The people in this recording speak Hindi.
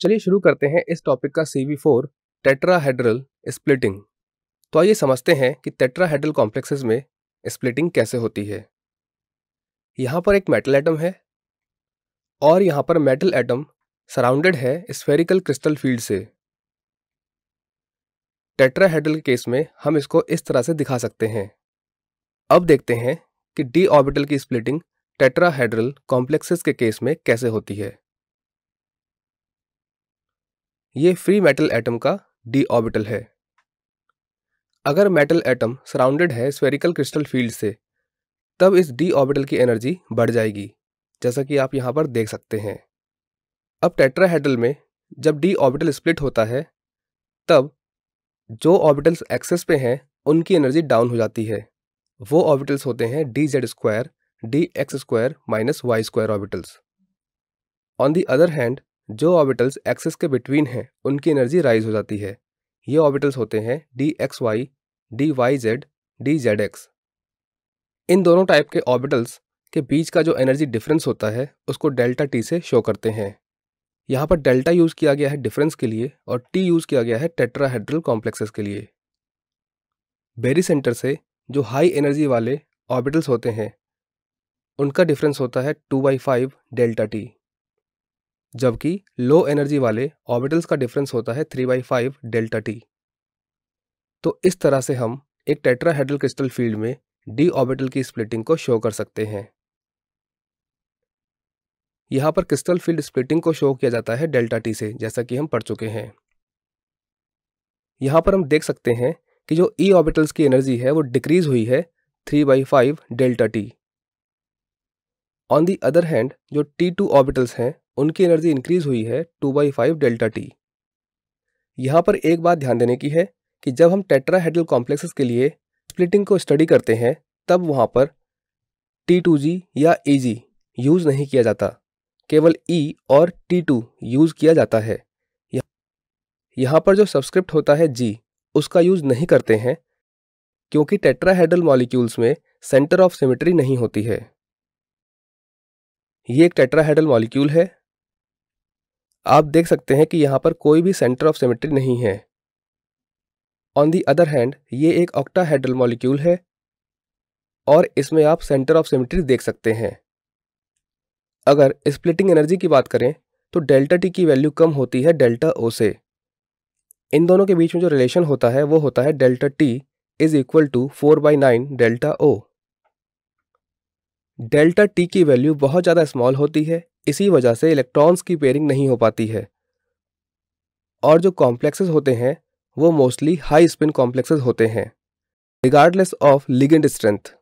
चलिए शुरू करते हैं इस टॉपिक का C V four tetrahedral splitting तो आइए समझते हैं कि टेट्राहेड्रल कॉम्प्लेक्सेस में स्प्लिटिंग कैसे होती है यहाँ पर एक मेटल एटम है और यहाँ पर मेटल एटम सराउंडेड है स्फेरिकल क्रिस्टल फील्ड से टेट्राहेड्रल के केस में हम इसको इस तरह से दिखा सकते हैं अब देखते हैं कि डी ऑर्बिटल की स्प्लिटिंग टेट्राहेड्रल कॉम्प्लेक्सेस के केस में कैसे होती है ये फ्री मेटल एटम का डी ऑर्बिटल है अगर मेटल एटम सराउंडेड है स्फेरिकल क्रिस्टल फील्ड से तब इस डी ऑर्बिटल की एनर्जी बढ़ जाएगी जैसा कि आप यहाँ पर देख सकते हैं अब टेट्राहेड्रल में जब डी ऑर्बिटल स्प्लिट होता है तब जो ऑर्बिटल्स एक्सेस पे हैं उनकी एनर्जी डाउन हो जाती है वो ऑर्बिटल्स होते हैं D Z square D X square minus Y square orbitals on the other hand जो ऑर्बिटल्स एक्सेस के बिटवीन हैं उनकी एनर्जी राइज हो जाती है ये ऑर्बिटल्स होते हैं D X Y D Y Z D Z X इन दोनों टाइप के ऑर्बिटल्स के बीच का जो एनर्जी डिफरेंस होता है उसको डेल्टा टी से शो करते हैं यहाँ पर डेल्टा यूज़ किया गया है डिफरेंस के लिए और टी यूज़ किया गया है टेट्राहेड्रल कॉम्प्लेक्सेस के लिए बेरी सेंटर से जो हाई एनर्जी वाले ऑर्बिटल्स होते हैं उनका डिफरेंस होता है two by five delta T जबकि लो एनर्जी वाले ऑर्बिटल्स का डिफरेंस होता है three by five delta T तो इस तरह से हम एक टेट्राहेड्रल क्रिस्टल फील्ड में डी ऑर्बिटल की स्प्लिटिंग को शो कर सकते हैं यहाँ पर क्रिस्टल फील्ड स्प्लिटिंग को शो किया जाता है डेल्टा टी से जैसा कि हम पढ़ चुके हैं यहाँ पर हम देख सकते हैं कि जो ई e ऑर्बिटल्स की एनर्जी है वो डिक्रीज हुई है three by five delta T on the other hand जो टी टू ऑर्बिटल्स हैं उनकी एनर्जी इंक्रीज हुई है two by five delta T यहाँ पर एक बात ध्यान देने की है कि जब हम टेट्राहेड्रल कॉम्प्लेक्सेस के लिए स्प्लिटिंग को स्टडी करते हैं तब वहाँ पर टी टू जी या ई जी यूज़ नहीं किया जाता केवल ई e और टी टू यूज़ किया जाता है यहाँ पर जो सब्सक्रिप्ट होता है जी उसका यूज़ नहीं करते हैं क्योंकि टेट्राहेड्रल मॉलिक्यूल्स में सेंटर ऑफ सिमेट्री नहीं होती है ये एक टेट्राहेड्रल मॉलिक्यूल है आप देख सकते हैं कि यहाँ पर कोई भी सेंटर ऑफ सिमेट्री नहीं है ऑन दी अदर हैंड ये एक ऑक्टाहेड्रल मॉलिक्यूल है और इसमें आप सेंटर ऑफ सिमेट्री देख सकते हैं अगर स्प्लिटिंग एनर्जी की बात करें तो डेल्टा टी की वैल्यू कम होती है डेल्टा ओ से इन दोनों के बीच में जो रिलेशन होता है वो होता है delta T is equal to four by nine delta O delta T की वैल्यू बहुत ज़्यादा स्मॉल होती है इसी वजह से इलेक्ट्रॉन्स की पेयरिंग नहीं हो पाती है और जो कॉम्प्लेक्सेस होते हैं वो मोस्टली हाई स्पिन कॉम्प्लेक्सेस होते हैं रिगार्डलेस ऑफ लिगेंड स्ट्रेंथ